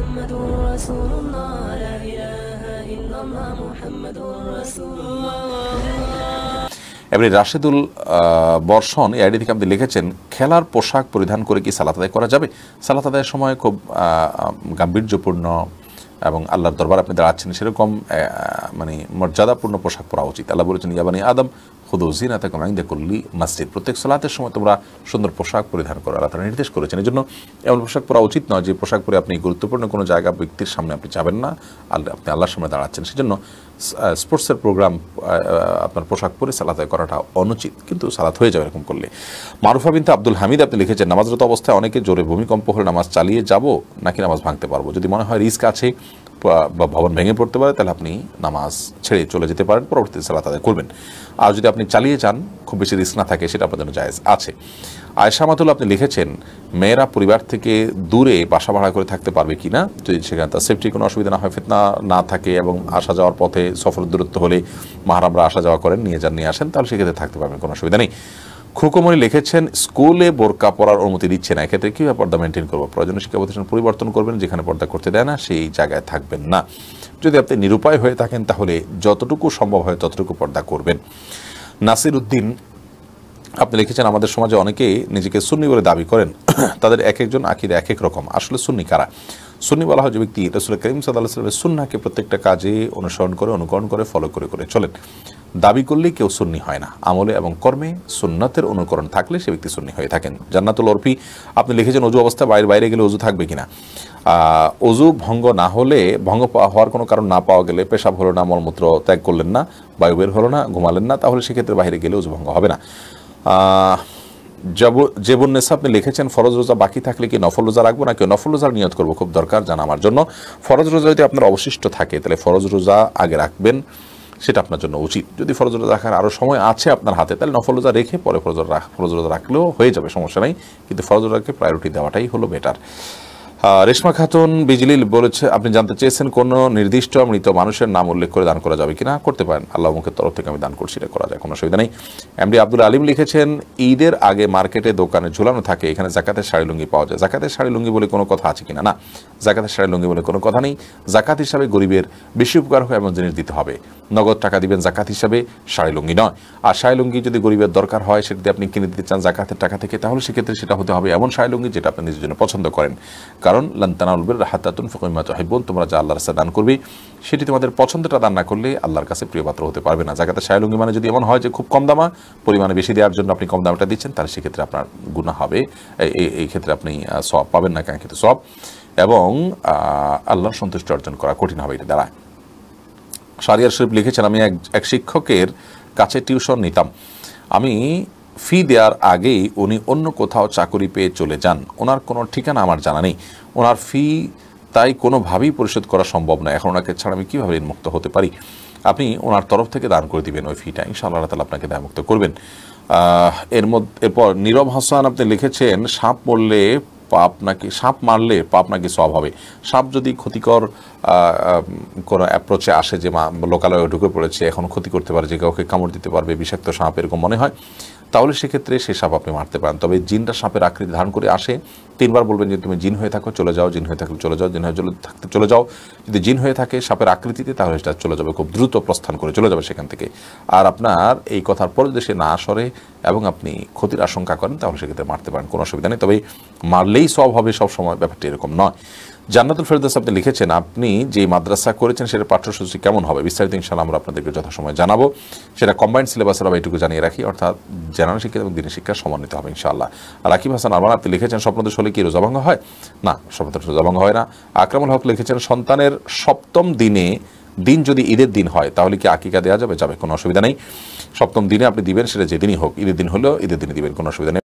محمد رسول الله لا الله محمد رسول الله এবারে রাশেদুল বর্ষণ এই আইডি থেকে আপনি লিখেছেন খেলার পোশাক পরিধান করে কি সালাত আদায় করা যাবে সালাত আদায়ের সময় খুব গাম্ভীর্যপূর্ণ এবং আল্লাহর দরবার আপনি দাঁড়াচ্ছেন সেরকম মানে মর্যাদাপূর্ণ পোশাক পরা উচিত আল্লাহ বলেছেন ইয়াবানি আদম খুদু জিনা তাকে মাইন্দা করলি মসজিদ প্রত্যেক সালাতের সময় তোমরা সুন্দর পোশাক পরিধান করো আল্লাহ তারা নির্দেশ করেছেন এই জন্য এমন পোশাক পরা উচিত নয় যে পোশাক পরে আপনি গুরুত্বপূর্ণ কোনো জায়গা ব্যক্তির সামনে আপনি যাবেন না আল্লাহ আপনি আল্লাহর সামনে দাঁড়াচ্ছেন সেজন্য স্পোর্টসের প্রোগ্রাম আপনার পোশাক পরে সালাত করাটা অনুচিত কিন্তু সালাত হয়ে যাবে এরকম করলে মারুফা বিনতে আব্দুল হামিদ আপনি লিখেছেন নামাজরত অবস্থায় অনেকে জোরে ভূমিকম্প হলে নামাজ চালিয়ে যাব নাকি নামাজ ভাঙতে পারবো যদি মনে হয় রিস্ক আছে বা ভবন ভেঙে পড়তে পারে তাহলে আপনি নামাজ ছেড়ে চলে যেতে পারেন পরবর্তীতে সালাত আদায় করবেন আর যদি আপনি চালিয়ে যান খুব বেশি রিস্ক না থাকে সেটা আপনার জন্য জায়জ আছে আয়সা মাতুল আপনি লিখেছেন মেয়েরা পরিবার থেকে দূরে বাসা ভাড়া করে থাকতে পারবে কি না যদি সেখানে তার সেফটির কোনো অসুবিধা না হয় ফেতনা না থাকে এবং আসা যাওয়ার পথে সফর দূরত্ব হলে মাহারামরা আসা যাওয়া করেন নিয়ে যান নিয়ে আসেন তাহলে সেক্ষেত্রে থাকতে পারবেন কোনো অসুবিধা নেই খোকমণি লিখেছেন স্কুলে বোরকা পরার অনুমতি দিচ্ছে না এক্ষেত্রে কীভাবে পর্দা মেনটেন করবো প্রয়োজনীয় শিক্ষা প্রতিষ্ঠান পরিবর্তন করবেন যেখানে পর্দা করতে দেয় না সেই জায়গায় থাকবেন না যদি আপনি নিরুপায় হয়ে থাকেন তাহলে যতটুকু সম্ভব হয় ততটুকু পর্দা করবেন নাসির উদ্দিন আপনি লিখেছেন আমাদের সমাজে অনেকেই নিজেকে সুন্নি বলে দাবি করেন তাদের এক একজন আকিদে এক এক রকম আসলে সুন্নি কারা সুন্নি বলা হয় যে ব্যক্তি রসুল করিম সাদাল্লাহ সাল্লামের সুন্নাকে প্রত্যেকটা কাজে অনুসরণ করে অনুকরণ করে ফলো করে করে চলেন দাবি করলে কেউ সুন্নি হয় না আমলে এবং কর্মে সুন্নাতের অনুকরণ থাকলে সে ব্যক্তি সুন্নি হয়ে থাকেন জান্নাতুল অর্ফি আপনি লিখেছেন অজু অবস্থা বাইরে বাইরে গেলে অজু থাকবে কিনা অজু ভঙ্গ না হলে ভঙ্গ হওয়ার কোনো কারণ না পাওয়া গেলে পেশাব হলো না মলমূত্র ত্যাগ করলেন না বায়ু বের হলো না ঘুমালেন না তাহলে সেক্ষেত্রে বাইরে গেলে অজু ভঙ্গ হবে না জেবন নেসা আপনি লিখেছেন ফরজ রোজা বাকি থাকলে কি নফল রোজা রাখবো না কেউ নফল রোজার নিয়ত করবো খুব দরকার জানা আমার জন্য ফরজ রোজা যদি আপনার অবশিষ্ট থাকে তাহলে ফরজ রোজা আগে রাখবেন সেটা আপনার জন্য উচিত যদি ফরজ রোজা রাখার আরও সময় আছে আপনার হাতে তাহলে নফল রোজা রেখে পরে ফরজ রাখ ফরজ রোজা রাখলেও হয়ে যাবে সমস্যা নাই কিন্তু ফরজ রোজাকে প্রায়োরিটি দেওয়াটাই হলো বেটার রেশমা খাতুন বিজলিল বলেছে আপনি জানতে চেয়েছেন কোন নির্দিষ্ট মৃত মানুষের নাম উল্লেখ করে দান করা যাবে কিনা করতে পারেন আল্লাহ মুখের তরফ থেকে আমি দান করছি এটা করা যায় কোনো অসুবিধা নেই এমডি আব্দুল আলিম লিখেছেন ঈদের আগে মার্কেটে দোকানে ঝুলানো থাকে এখানে জাকাতের শাড়ি লুঙ্গি পাওয়া যায় জাকাতের শাড়ি লুঙ্গি বলে কোনো কথা আছে কিনা না জাকাতের শাড়ি লুঙ্গি বলে কোনো কথা নেই জাকাত হিসাবে গরিবের বেশি উপকার হয় এমন জিনিস দিতে হবে নগদ টাকা দিবেন জাকাত হিসাবে শাড়ি লুঙ্গি নয় আর শাড়ি লুঙ্গি যদি গরিবের দরকার হয় সেটা আপনি কিনে দিতে চান জাকাতের টাকা থেকে তাহলে সেক্ষেত্রে সেটা হতে হবে এমন শাড়ি লুঙ্গি যেটা আপনি নিজের জন্য পছন্দ করেন কারণ লান্তানাউলবির রাহাতাতুন ফকিমাত হিবুন তোমরা যা আল্লাহর সাথে দান করবে সেটি তোমাদের পছন্দটা দান না করলে আল্লাহর কাছে প্রিয়পাত্র হতে পারবে না জায়গাতে শাহলুঙ্গি মানে যদি এমন হয় যে খুব কম দামা পরিমাণে বেশি দেওয়ার জন্য আপনি কম দামটা দিচ্ছেন তাহলে সেক্ষেত্রে আপনার গুণা হবে এই ক্ষেত্রে আপনি সব পাবেন না কাঙ্ক্ষিত সব এবং আল্লাহর সন্তুষ্টি অর্জন করা কঠিন হবে এটা দাঁড়ায় শারিয়ার শরীফ লিখেছেন আমি এক এক শিক্ষকের কাছে টিউশন নিতাম আমি ফি দেওয়ার আগেই উনি অন্য কোথাও চাকরি পেয়ে চলে যান ওনার কোনো ঠিকানা আমার জানা নেই ওনার ফি তাই কোনোভাবেই পরিশোধ করা সম্ভব না এখন ওনাকে ছাড়া আমি কীভাবে ঋণমুক্ত হতে পারি আপনি ওনার তরফ থেকে দান করে দিবেন ওই ফিটা ইনশাআল্লাহ তালা আপনাকে দায়মুক্ত করবেন এর মধ্যে এরপর নীরব হাসান আপনি লিখেছেন সাপ পড়লে পাপ নাকি সাপ মারলে পাপ নাকি সব হবে সাপ যদি ক্ষতিকর কোনো অ্যাপ্রোচে আসে যে লোকালয়ে ঢুকে পড়েছে এখন ক্ষতি করতে পারে যে কাউকে কামড় দিতে পারবে বিষাক্ত সাপ এরকম মনে হয় তাহলে সেক্ষেত্রে সে সাপ আপনি মারতে পারেন তবে জিনটা সাপের আকৃতি ধারণ করে আসে তিনবার বলবেন যে তুমি জিন হয়ে থাকো চলে যাও জিন হয়ে থাকলে চলে যাও জিন হয়ে থাকতে চলে যাও যদি জিন হয়ে থাকে সাপের আকৃতিতে তাহলে সেটা চলে যাবে খুব দ্রুত প্রস্থান করে চলে যাবে সেখান থেকে আর আপনার এই কথার পর যদি সে না সরে এবং আপনি ক্ষতির আশঙ্কা করেন তাহলে সেক্ষেত্রে মারতে পারেন কোনো অসুবিধা নেই তবে মারলেই সব হবে সব সময় ব্যাপারটি এরকম নয় জান্নাতুল ফেরদাস আপনি লিখেছেন আপনি যে মাদ্রাসা করেছেন সেটা পাঠ্যসূচি কেমন হবে বিস্তারিত ইনশাল্লাহ আমরা আপনাদেরকে যথাসময় জানাবো সেটা কম্বাইন্ড সিলেবাসের আমরা এটুকু জানিয়ে রাখি অর্থাৎ জেনারেল শিক্ষা এবং দিনের শিক্ষা সমন্বিত হবে ইনশাআল্লাহ রাকিব হাসান আলমান আপনি লিখেছেন স্বপ্নদোষ হলে কি রোজাভঙ্গ হয় না স্বপ্নদোষ রোজাভঙ্গ হয় না আকরামুল হক লিখেছেন সন্তানের সপ্তম দিনে দিন যদি ঈদের দিন হয় তাহলে কি আকিকা দেওয়া যাবে যাবে কোনো অসুবিধা নেই সপ্তম দিনে আপনি দিবেন সেটা যেদিনই হোক ঈদের দিন হলেও ঈদের দিনে দিবেন কোনো অসুবিধা নেই